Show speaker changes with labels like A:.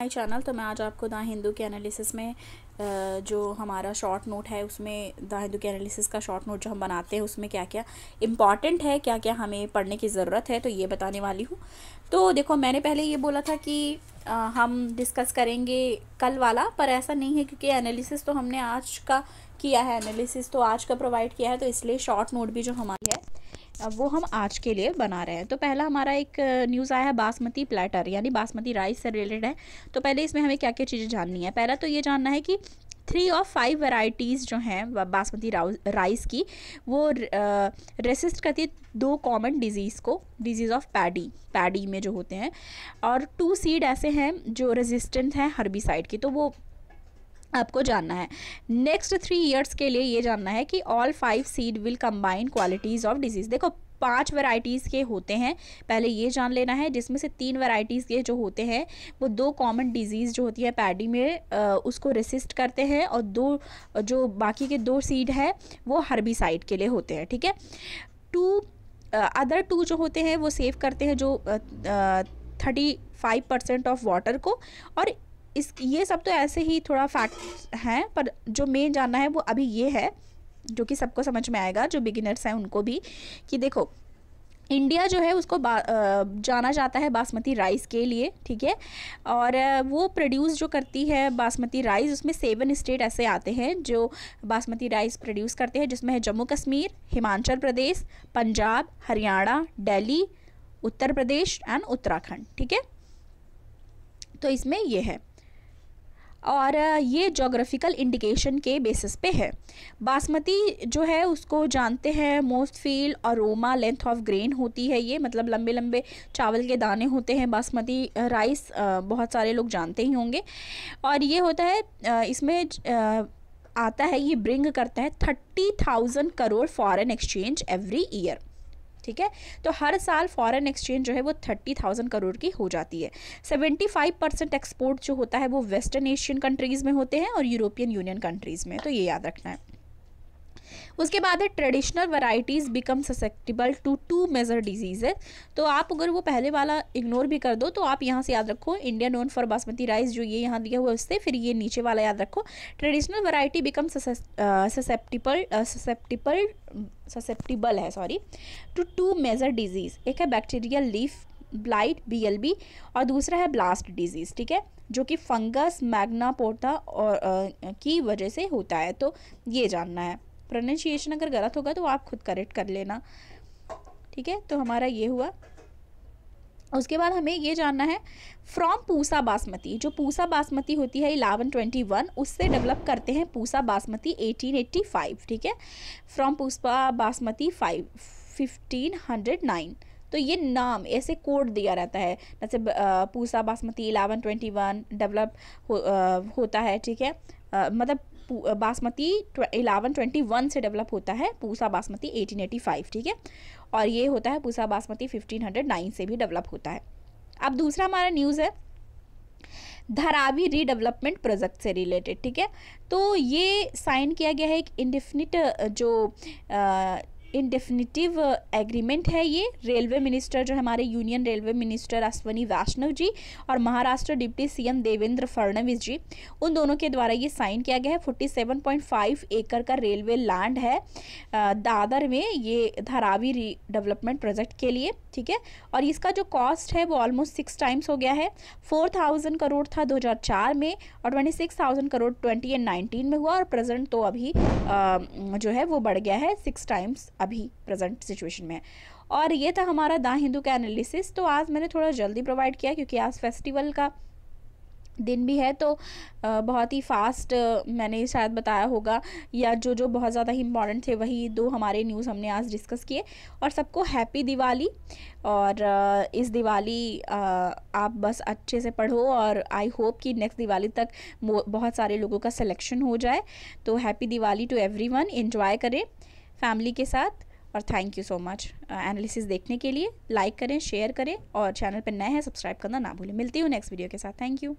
A: my channel तो मैं आज आपको द हिंदू के एनालिसिस में जो हमारा शॉर्ट नोट है उसमें दा हिंदू के एनालिसिस का शॉर्ट नोट जो हम बनाते हैं उसमें क्या क्या इम्पॉर्टेंट है क्या क्या हमें पढ़ने की ज़रूरत है तो ये बताने वाली हूँ तो देखो मैंने पहले ये बोला था कि हम डिस्कस करेंगे कल वाला पर ऐसा नहीं है क्योंकि एनालिसिस तो हमने आज का किया है एनालिसिस तो आज का प्रोवाइड किया है तो इसलिए शॉर्ट नोट भी जो हमारी है अब वो हम आज के लिए बना रहे हैं तो पहला हमारा एक न्यूज़ आया है बासमती प्लेटर यानी बासमती राइस से रिलेटेड है तो पहले इसमें हमें क्या क्या चीज़ें जाननी है पहला तो ये जानना है कि थ्री और फाइव वेराइटीज़ जो हैं बासमती राइस की वो रेसिस्ट करती है दो कॉमन डिजीज़ को डिजीज़ ऑफ पैडी पैडी में जो होते हैं और टू सीड ऐसे हैं जो रेजिस्टेंट हैं हर्बिसाइड की तो वो आपको जानना है नेक्स्ट थ्री ईयर्स के लिए ये जानना है कि all five seed will combine qualities of diseases देखो पांच वैरायटीज़ के होते हैं पहले ये जान लेना है जिसमें से तीन वैरायटीज़ के जो होते हैं वो दो कॉमन डिजीज़ जो होती है पैडी में आ, उसको रेसिस्ट करते हैं और दो जो बाकी के दो सीड है वो हर्बिसाइड के लिए होते हैं ठीक है टू अदर टू जो होते हैं वो सेव करते हैं जो thirty five percent of water को और इस ये सब तो ऐसे ही थोड़ा फैक्ट हैं पर जो मेन जानना है वो अभी ये है जो कि सबको समझ में आएगा जो बिगिनर्स हैं उनको भी कि देखो इंडिया जो है उसको जाना जाता है बासमती राइस के लिए ठीक है और वो प्रोड्यूस जो करती है बासमती राइस उसमें सेवन स्टेट ऐसे आते हैं जो बासमती राइस प्रोड्यूस करते हैं जिसमें है जम्मू कश्मीर हिमाचल प्रदेश पंजाब हरियाणा दिल्ली उत्तर प्रदेश एंड उत्तराखंड ठीक है तो इसमें यह है और ये जोग्राफिकल इंडिकेशन के बेसिस पे है बासमती जो है उसको जानते हैं मोस्ट फील और रोमा लेंथ ऑफ ग्रेन होती है ये मतलब लंबे लंबे चावल के दाने होते हैं बासमती राइस बहुत सारे लोग जानते ही होंगे और ये होता है इसमें आता है ये ब्रिंग करता है thirty thousand crore foreign exchange every year ठीक है तो हर साल फॉरेन एक्सचेंज जो है वो थर्टी थाउजेंड करोड़ की हो जाती है सेवेंटी फाइव परसेंट एक्सपोर्ट जो होता है वो वेस्टर्न एशियन कंट्रीज़ में होते हैं और यूरोपियन यूनियन कंट्रीज़ में तो ये याद रखना है उसके बाद है traditional varieties become susceptible to to major diseases तो आप अगर वो पहले वाला इग्नोर भी कर दो तो आप यहाँ से याद रखो Indian known for basmati rice जो ये यहाँ दिया हुआ है उससे फिर ये नीचे वाला याद रखो traditional variety become susceptible susceptible susceptible है sorry to to major disease एक है बैक्टीरियल लीफ ब्लाइट बीएलबी और दूसरा है ब्लास्ट डिजीज़ ठीक है जो कि फंगस मैग्नापोटा और आ, uh, की वजह से होता है तो ये जानना है प्रोनन्शिएशन अगर गलत होगा तो आप खुद करेक्ट कर लेना ठीक है तो हमारा ये हुआ उसके बाद हमें ये जानना है फ्रॉम पूसा बासमती जो पूसा बासमती होती है इलेवन ट्वेंटी वन उससे डेवलप करते हैं Pusa basmati eighteen eighty five ठीक है from Pusa basmati five fifteen hundred nine तो ये नाम ऐसे कोड दिया रहता है जैसे पूसा बासमती वन डेवलप हो, होता है ठीक है आ, मतलब बासमती इलेवन ट्वेंटी वन से डेवलप होता है Pusa basmati eighteen eighty five ठीक है और ये होता है Pusa basmati fifteen hundred nine से भी डेवलप होता है अब दूसरा हमारा न्यूज़ है धारावी रीडेवलपमेंट प्रोजेक्ट से रिलेटेड ठीक है तो ये साइन किया गया है एक इंडिफिनिट जो आ, इनडेफिनिटिव एग्रीमेंट uh, है ये रेलवे मिनिस्टर जो हमारे union railway minister Ashwini Vaishnav ji और महाराष्ट्र डिप्टी सीएम देवेंद्र फडणवीस जी उन दोनों के द्वारा ये साइन किया गया है 47.5 एकड़ का रेलवे लैंड है दादर में ये धारावी डेवलपमेंट प्रोजेक्ट के लिए ठीक है और इसका जो कॉस्ट है वो ऑलमोस्ट सिक्स टाइम्स हो गया है फोर थाउजेंड करोड़ था दो में और twenty six thousand crore twenty and में हुआ और प्रेजेंट तो अभी आ, जो है वो बढ़ गया है सिक्स टाइम्स अभी प्रेजेंट सिचुएशन में है और ये था हमारा दा हिंदू का एनालिसिस तो आज मैंने थोड़ा जल्दी प्रोवाइड किया क्योंकि आज फेस्टिवल का दिन भी है तो बहुत ही फास्ट मैंने शायद बताया होगा या जो जो बहुत ज़्यादा इंपॉर्टेंट इम्पॉर्टेंट थे वही दो हमारे न्यूज़ हमने आज डिस्कस किए और सबको हैप्पी दिवाली और इस दिवाली आप बस अच्छे से पढ़ो और आई होप कि नेक्स्ट दिवाली तक बहुत सारे लोगों का सिलेक्शन हो जाए तो happy Diwali to everyone करें फैमिली के साथ और thank you so much analysis देखने के लिए लाइक करें शेयर करें और चैनल पर नए हैं सब्सक्राइब करना ना भूलें मिलती हूँ नेक्स्ट वीडियो के साथ थैंक यू